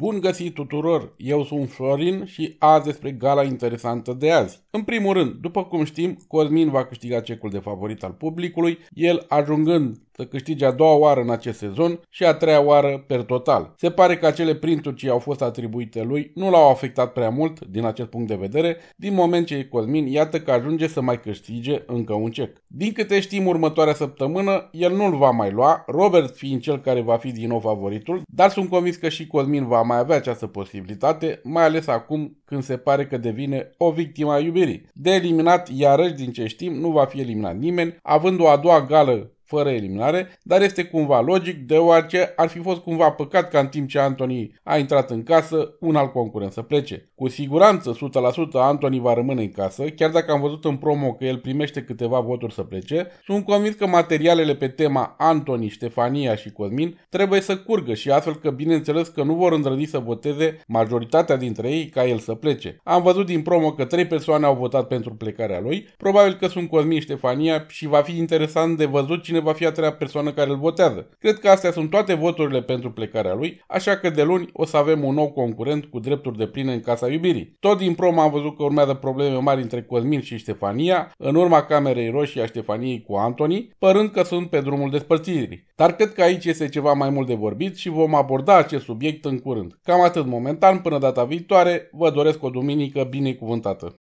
Bun găsit tuturor! Eu sunt Florin și azi despre gala interesantă de azi. În primul rând, după cum știm, Cosmin va câștiga cecul de favorit al publicului, el ajungând să câștige a doua oară în acest sezon și a treia oară per total. Se pare că acele printuri ce au fost atribuite lui nu l-au afectat prea mult din acest punct de vedere, din moment ce Cosmin iată că ajunge să mai câștige încă un cec. Din câte știm, următoarea săptămână el nu-l va mai lua, Robert fiind cel care va fi din nou favoritul, dar sunt convins că și Cosmin va mai avea această posibilitate, mai ales acum când se pare că devine o victimă a iubirii. De eliminat iarăși din ce știm, nu va fi eliminat nimeni, având o a doua gală fără eliminare, dar este cumva logic deoarece ar fi fost cumva păcat ca în timp ce Anthony a intrat în casă, un alt concurent să plece. Cu siguranță, 100% Anthony va rămâne în casă, chiar dacă am văzut în promo că el primește câteva voturi să plece, sunt convins că materialele pe tema Anthony, Ștefania și Cosmin trebuie să curgă și astfel că bineînțeles că nu vor îndrăzi să voteze majoritatea dintre ei ca el să plece. Am văzut din promo că trei persoane au votat pentru plecarea lui, probabil că sunt Cosmin Ștefania și va fi interesant de văzut cine va fi a treia persoană care îl votează. Cred că astea sunt toate voturile pentru plecarea lui, așa că de luni o să avem un nou concurent cu drepturi de pline în Casa Iubirii. Tot din prom am văzut că urmează probleme mari între Cosmin și Ștefania, în urma Camerei Roșii a Ștefaniei cu Antoni, părând că sunt pe drumul despărțirii. Dar cred că aici este ceva mai mult de vorbit și vom aborda acest subiect în curând. Cam atât momentan, până data viitoare, vă doresc o duminică binecuvântată!